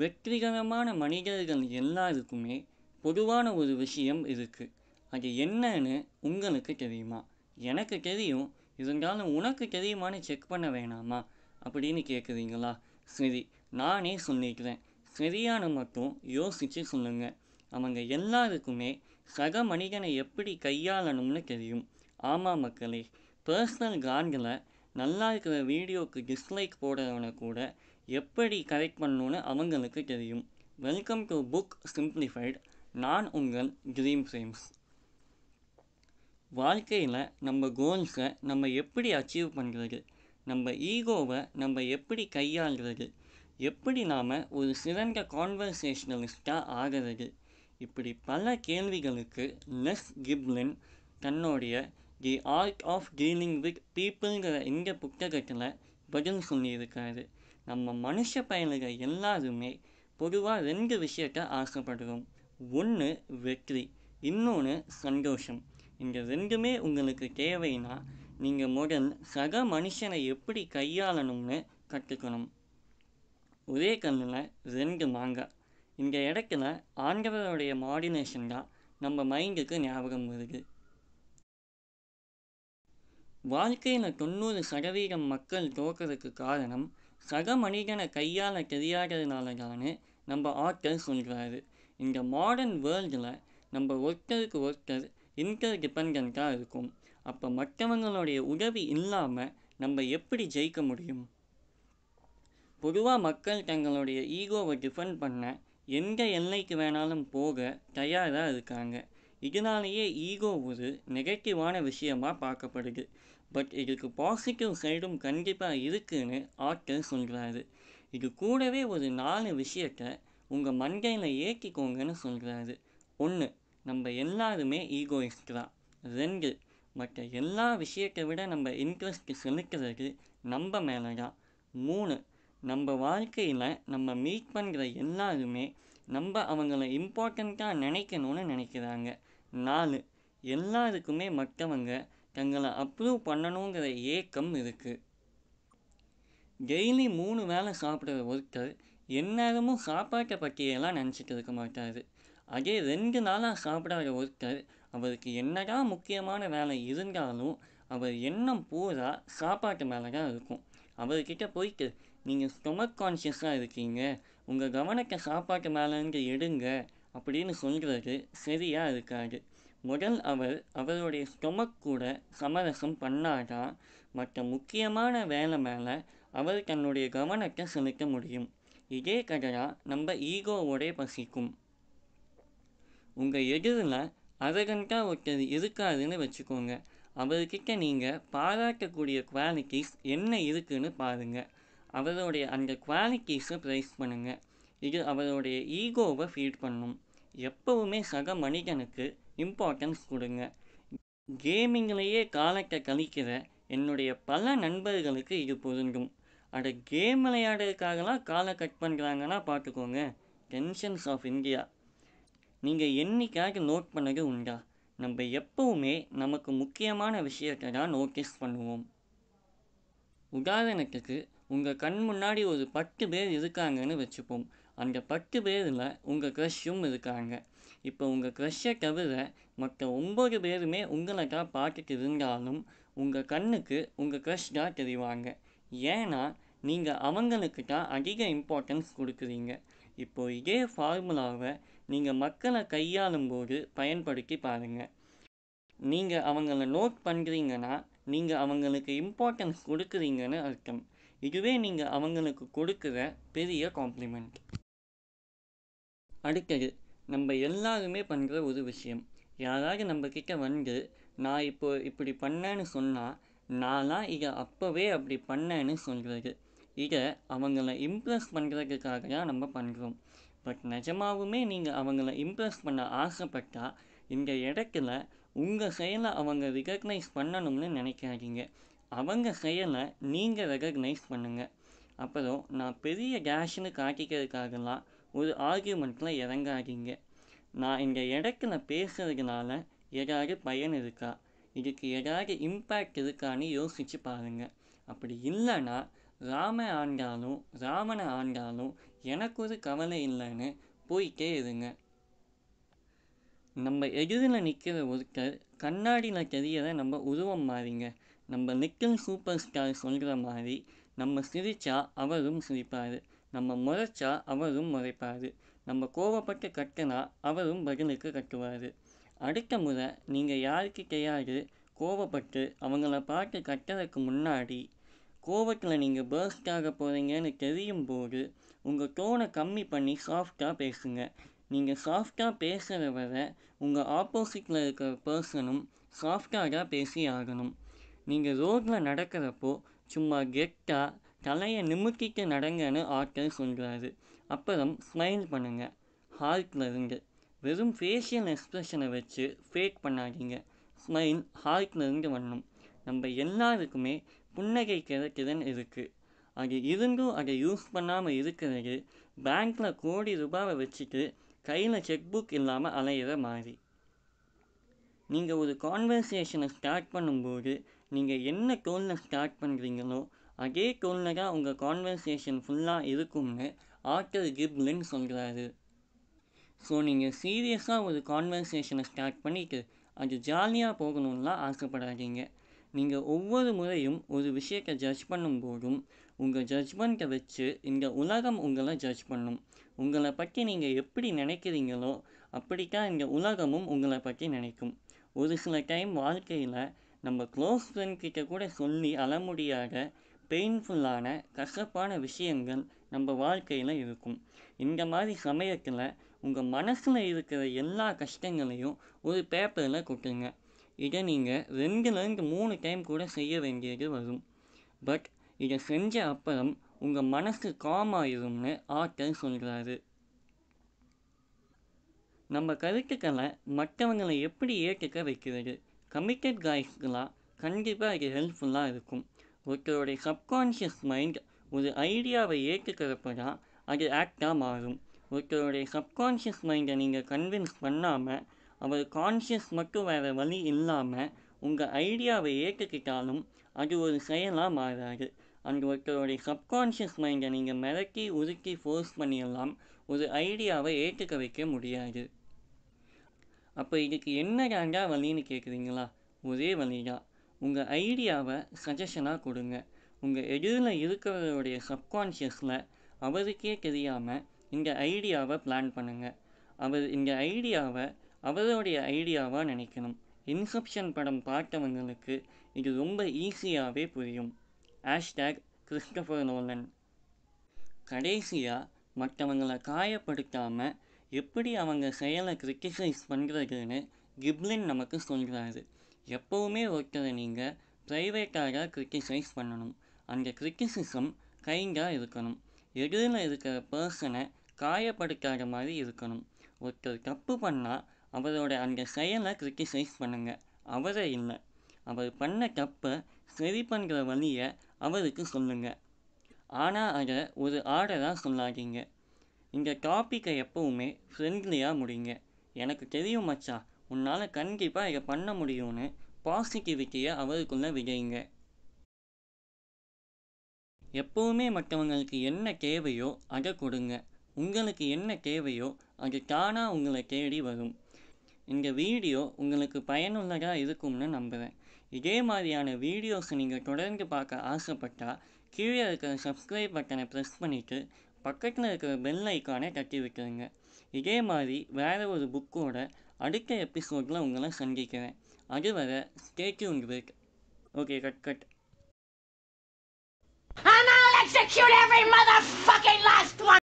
வெற்றிகரமான மனிதர்கள் எல்லாருக்குமே பொதுவான ஒரு விஷயம் இருக்குது அது என்னன்னு உங்களுக்கு தெரியுமா எனக்கு தெரியும் இருந்தாலும் உனக்கு தெரியுமான்னு செக் பண்ண வேணாமா அப்படின்னு கேட்குறீங்களா சரி நானே சொல்லிக்கிறேன் சரியான மட்டும் யோசித்து சொல்லுங்கள் அவங்க எல்லாருக்குமே சக மனிதனை எப்படி கையாளணும்னு தெரியும் ஆமாம் மக்களே பர்சனல் கான்களை நல்லா இருக்கிற வீடியோவுக்கு டிஸ்லைக் போடுறவனை கூட எப்படி கரெக்ட் பண்ணணும்னு அவங்களுக்கு தெரியும் வெல்கம் டு புக் சிம்பிளிஃபைடு நான் உங்கள் ட்ரீம் ஃப்ரேம்ஸ் வாழ்க்கையில் நம்ம கோல்ஸை நம்ம எப்படி அச்சீவ் பண்ணுறது நம்ம ஈகோவை நம்ம எப்படி கையாளுறது எப்படி நாம் ஒரு சிறந்த கான்வர்சேஷ்னலிஸ்டாக ஆகிறது இப்படி பல கேள்விகளுக்கு லெஸ் கிப்லின் தன்னுடைய the art of dealing with பீப்புள்ங்கிற இந்த புத்தகத்தில் பதில் சொல்லியிருக்காரு நம்ம மனுஷ பயலுக எல்லாருமே பொதுவாக ரெண்டு விஷயத்த ஆசைப்படுறோம் ஒன்று வெற்றி இன்னொன்று சந்தோஷம் இந்த ரெண்டுமே உங்களுக்கு தேவைன்னா நீங்கள் முதல் சக மனுஷனை எப்படி கையாளணும்னு கற்றுக்கணும் ஒரே கண்ணில் ரெண்டு மாங்காய் இந்த இடத்துல ஆண்டவருடைய மாடினேஷன் தான் நம்ம மைண்டுக்கு ஞாபகம் வருது வாழ்க்கையில் தொண்ணூறு சதவீதம் மக்கள் தோக்கிறதுக்கு காரணம் சக மனிதனை கையால் தெரியாததுனால தான் நம்ம ஆத்தர் சொல்கிறாரு இந்த மாடர்ன் வேர்ல்டில் நம்ம ஒருத்தருக்கு ஒருத்தர் இன்டர் டிபெண்டாக இருக்கும் அப்போ மற்றவங்களுடைய உதவி இல்லாமல் நம்ம எப்படி ஜெயிக்க முடியும் பொதுவாக மக்கள் தங்களுடைய ஈகோவை டிஃபெண்ட் பண்ண எந்த எல்லைக்கு வேணாலும் போக தயாராக இருக்காங்க இதனாலேயே ஈகோ ஒரு நெகட்டிவான விஷயமாக பார்க்கப்படுது பட் இதுக்கு பாசிட்டிவ் சைடும் கண்டிப்பாக இருக்குதுன்னு ஆட்கள் சொல்கிறாரு இது கூடவே ஒரு நாலு விஷயத்தை உங்கள் மண்டையில் ஏற்றிக்கோங்கன்னு சொல்கிறாரு ஒன்று நம்ம எல்லாருமே ஈகோயிஸ்ட் தான் ரெண்டு மற்ற எல்லா விஷயத்தை விட நம்ம இன்ட்ரெஸ்ட் செலுத்துறது நம்ம மேலே தான் மூணு நம்ம வாழ்க்கையில் நம்ம மீட் பண்ணுற எல்லாருமே நம்ம அவங்கள இம்பார்ட்டண்ட்டாக நினைக்கணும்னு நினைக்கிறாங்க நாலு எல்லாருக்குமே மற்றவங்க தங்களை அப்ரூவ் பண்ணணுங்கிற ஏக்கம் இருக்குது டெய்லி மூணு வேளை சாப்பிட்ற ஒருத்தர் எந்நேரமும் சாப்பாட்டை பற்றியெல்லாம் நினச்சிட்டு இருக்க மாட்டார் அதே ரெண்டு நாளாக சாப்பிடாத ஒருத்தர் அவருக்கு என்னதான் முக்கியமான வேலை இருந்தாலும் அவர் எண்ணம் பூரா சாப்பாட்டு மேலே தான் இருக்கும் அவர்கிட்ட போயிட்டு நீங்கள் ஸ்டொமக் கான்சியஸாக இருக்கீங்க உங்கள் கவனத்தை சாப்பாட்டு மேலேருந்து எடுங்க அப்படின்னு சொல்கிறது சரியாக இருக்காது முதல் அவர் அவருடைய ஸ்டொமக் கூட சமரசம் பண்ணாதான் மற்ற முக்கியமான வேலை மேலே அவர் தன்னுடைய கவனத்தை செலுத்த முடியும் இதே கதையாக நம்ம ஈகோவோடே பசிக்கும் உங்கள் எதிரில் அரகண்டா ஒருத்தர் இருக்காருன்னு வச்சுக்கோங்க அவர்கிட்ட நீங்கள் பாராட்டக்கூடிய குவாலிட்டிஸ் என்ன இருக்குதுன்னு பாருங்கள் அவருடைய அந்த குவாலிட்டிஸை ப்ரைஸ் பண்ணுங்கள் இது அவருடைய ஈகோவை ஃபீட் பண்ணும் எப்போவுமே சக மனிதனுக்கு இம்பார்ட்டன்ஸ் கொடுங்க கேமிங்லேயே காலத்தை கழிக்கிற என்னுடைய பல நண்பர்களுக்கு இது பொருந்தும் அட கேம் விளையாடுறதுக்காகலாம் காலை கட் பண்ணுறாங்கன்னா பார்த்துக்கோங்க டென்ஷன்ஸ் ஆஃப் இந்தியா நீங்கள் என்றைக்காவது நோட் பண்ணது உண்டா நம்ம எப்போவுமே நமக்கு முக்கியமான விஷயத்தை தான் நோட்டீஸ் பண்ணுவோம் உதாரணத்துக்கு உங்கள் கண் முன்னாடி ஒரு பத்து பேர் இருக்காங்கன்னு வச்சுப்போம் அந்த பத்து பேரில் உங்கள் க்ரஷும் இருக்காங்க இப்போ உங்கள் க்ரஷ்ஷை தவிர மற்ற ஒம்பது பேருமே உங்களை தான் பார்த்துட்டு இருந்தாலும் உங்கள் கண்ணுக்கு உங்கள் க்ரஷ் தான் தெரிவாங்க ஏன்னா நீங்கள் அவங்களுக்கு தான் அதிக இம்பார்ட்டன்ஸ் கொடுக்குறீங்க இப்போது இதே ஃபார்முலாவை நீங்கள் மக்களை கையாளும் போது பயன்படுத்தி பாருங்கள் நீங்கள் அவங்கள நோட் பண்ணுறீங்கன்னா நீங்கள் அவங்களுக்கு இம்பார்ட்டன்ஸ் கொடுக்குறீங்கன்னு அர்த்தம் இதுவே நீங்கள் அவங்களுக்கு கொடுக்குற பெரிய காம்ப்ளிமெண்ட் அடுத்தது நம்ம எல்லாருமே பண்ணுற ஒரு விஷயம் யாராவது நம்மக்கிட்ட வந்து நான் இப்போ இப்படி பண்ணேன்னு சொன்னால் நான்லாம் இதை அப்போவே அப்படி பண்ணேன்னு சொல்கிறது இதை அவங்கள இம்ப்ரெஸ் பண்ணுறதுக்காக தான் நம்ம பண்ணுறோம் பட் நிஜமாகவுமே நீங்கள் அவங்கள இம்ப்ரெஸ் பண்ண ஆசைப்பட்டால் இந்த இடத்துல உங்கள் செயலை அவங்க ரெகக்னைஸ் பண்ணணும்னு நினைக்காதீங்க அவங்க செயலை நீங்கள் ரெகக்னைஸ் பண்ணுங்கள் அப்புறம் நான் பெரிய கேஷ்னு காட்டிக்கிறதுக்காகலாம் ஒரு ஆர்கியூமெண்ட்டில் இறங்காதீங்க நான் இந்த இடத்துல பேசுகிறதுனால ஏதாவது பயன் இருக்கா இதுக்கு ஏதாவது இம்பேக்ட் இருக்கான்னு யோசித்து பாருங்கள் அப்படி இல்லைன்னா ராம ஆண்டாலும் ராமனை ஆண்டாலும் எனக்கு ஒரு கவலை இல்லைன்னு போயிட்டே இருங்க நம்ம எதிரில் நிற்கிற ஒருத்தர் கண்ணாடியில் தெரியற நம்ம உருவம் மாறிங்க நம்ம நிக்கல் சூப்பர் ஸ்டார் சொல்கிற மாதிரி நம்ம சிரித்தா அவரும் சிரிப்பார் நம்ம முறைச்சா அவரும் முறைப்பார் நம்ம கோவப்பட்டு கட்டினா அவரும் பதிலுக்கு கட்டுவார் அடுத்த முறை நீங்கள் யாருக்கிட்டையாவது கோவப்பட்டு அவங்கள பார்த்து கட்டுறதுக்கு முன்னாடி கோவத்தில் நீங்கள் பேர்ஸ்ட் ஆக போகிறீங்கன்னு தெரியும் போது உங்கள் டோனை கம்மி பண்ணி சாஃப்டாக பேசுங்க நீங்கள் சாஃப்டாக பேசுகிற வர உங்கள் ஆப்போசிட்டில் இருக்கிற பர்சனும் சாஃப்டாக பேசி ஆகணும் நீங்கள் ரோட்டில் நடக்கிறப்போ சும்மா கெட்டாக தலையை நிமிக்கிட்டு நடங்கன்னு ஆட்கள் சொல்கிறாரு அப்புறம் ஸ்மைல் பண்ணுங்கள் இருங்க வெறும் ஃபேஷியல் எக்ஸ்ப்ரெஷனை வச்சு ஃபேக் பண்ணாதீங்க ஸ்மைல் இருந்து வரணும் நம்ம எல்லாருக்குமே புன்னகை திறன் இருக்குது அது இருந்தும் அதை யூஸ் பண்ணாமல் இருக்கிறது பேங்க்கில் கோடி ரூபாவை வச்சுட்டு கையில் செக் புக் இல்லாமல் அலையிற மாதிரி நீங்கள் ஒரு கான்வர்சேஷனை ஸ்டார்ட் பண்ணும்போது நீங்கள் என்ன டோனில் ஸ்டார்ட் பண்ணுறீங்களோ அதே டோனில் தான் உங்கள் கான்வர்சேஷன் ஃபுல்லாக இருக்கும்னு ஆர்டர் கிப்ளின் சொல்கிறாரு ஸோ நீங்கள் சீரியஸாக ஒரு கான்வர்சேஷனை ஸ்டார்ட் பண்ணிவிட்டு அது ஜாலியாக போகணும்லாம் ஆசைப்படாதீங்க நீங்கள் ஒவ்வொரு முறையும் ஒரு விஷயத்தை ஜட்ஜ் பண்ணும்போதும் உங்கள் ஜட்ஜ்மெண்ட்டை வச்சு இந்த உலகம் உங்களை ஜட்ஜ் பண்ணும் உங்களை பற்றி நீங்கள் எப்படி நினைக்கிறீங்களோ தான் இந்த உலகமும் உங்களை பற்றி நினைக்கும் ஒரு சில டைம் வாழ்க்கையில் நம்ம க்ளோஸ் ஃப்ரெண்ட்கிட்ட கூட சொல்லி அழ முடியாத பெயின்ஃபுல்லான கசப்பான விஷயங்கள் நம்ம வாழ்க்கையில் இருக்கும் இந்த மாதிரி சமயத்தில் உங்கள் மனசில் இருக்கிற எல்லா கஷ்டங்களையும் ஒரு பேப்பரில் கொட்டுங்க இதை நீங்கள் ரெண்டுலேருந்து மூணு டைம் கூட செய்ய வேண்டியது வரும் பட் இதை செஞ்ச அப்புறம் உங்கள் மனசு காமாயிரும்னு ஆற்றல் சொல்கிறாரு நம்ம கருத்துக்களை மற்றவங்களை எப்படி ஏற்றுக்க வைக்கிறது கமிட்டட் காய்ஸ்களாக கண்டிப்பாக இது ஹெல்ப்ஃபுல்லாக இருக்கும் ஒருத்தருடைய சப்கான்ஷியஸ் மைண்ட் ஒரு ஐடியாவை ஏற்றுக்கிறப்ப தான் அது ஆக்டாக மாறும் ஒருத்தருடைய சப்கான்ஷியஸ் மைண்டை நீங்கள் கன்வின்ஸ் பண்ணாமல் அவர் கான்ஷியஸ் மட்டும் வேறு வழி இல்லாமல் உங்கள் ஐடியாவை ஏற்றுக்கிட்டாலும் அது ஒரு செயலாக மாறாது அந்த ஒருத்தருடைய சப்கான்ஷியஸ் மைண்டை நீங்கள் மிரட்டி உருக்கி ஃபோர்ஸ் பண்ணியெல்லாம் ஒரு ஐடியாவை ஏற்றுக்க வைக்க முடியாது அப்போ இதுக்கு என்ன தாண்டா வழின்னு கேட்குறீங்களா ஒரே வழி தான் உங்கள் ஐடியாவை சஜஷனாக கொடுங்க உங்கள் எதிரில் இருக்கிறவருடைய சப்கான்ஷியஸில் அவருக்கே தெரியாமல் இந்த ஐடியாவை பிளான் பண்ணுங்கள் அவர் இந்த ஐடியாவை அவருடைய ஐடியாவாக நினைக்கணும் இன்செப்ஷன் படம் பார்த்தவங்களுக்கு இது ரொம்ப ஈஸியாகவே புரியும் ஹேஷ்டேக் கிறிஸ்டபர் நோலன் கடைசியாக மற்றவங்களை காயப்படுத்தாமல் எப்படி அவங்க செயலை கிரிட்டிசைஸ் பண்ணுறதுன்னு கிப்லின் நமக்கு சொல்கிறாரு எப்போவுமே ஒருத்தரை நீங்கள் ப்ரைவேட்டாக கிரிட்டிசைஸ் பண்ணணும் அந்த கிரிட்டிசிசம் கைண்டாக இருக்கணும் எதிரில் இருக்கிற பர்சனை காயப்படுத்தாத மாதிரி இருக்கணும் ஒருத்தர் தப்பு பண்ணால் அவரோட அந்த செயலை கிரிட்டிசைஸ் பண்ணுங்கள் அவரே இல்லை அவர் பண்ண தப்பை சரி பண்ணுற வழியை அவருக்கு சொல்லுங்கள் ஆனால் அதை ஒரு ஆர்டராக சொல்லாதீங்க இந்த டாப்பிக்கை எப்போவுமே ஃப்ரெண்ட்லியாக முடிங்க எனக்கு தெரியும் மச்சா உன்னால் கண்டிப்பாக இதை பண்ண முடியும்னு பாசிட்டிவிட்டியை அவருக்குள்ளே விஜயுங்க எப்போவுமே மற்றவங்களுக்கு என்ன தேவையோ அதை கொடுங்க உங்களுக்கு என்ன தேவையோ அது தானாக உங்களை தேடி வரும் இந்த வீடியோ உங்களுக்கு பயனுள்ளதாக இருக்கும்னு நம்புகிறேன் இதே மாதிரியான வீடியோஸை நீங்கள் தொடர்ந்து பார்க்க ஆசைப்பட்டால் கீழே இருக்கிற சப்ஸ்கிரைப் பட்டனை ப்ரெஸ் பண்ணிவிட்டு பக்கத்தில் இருக்கிற பெல் ஐக்கானை கட்டி விட்டுருங்க இதே மாதிரி வேறு ஒரு புக்கோட அடுத்த எபிசோடில் உங்களை சந்திக்கிறேன் அதுவரை ஸ்டேட்டு உங்களுக்கு okay cut cut And I'll execute every motherfucking last one!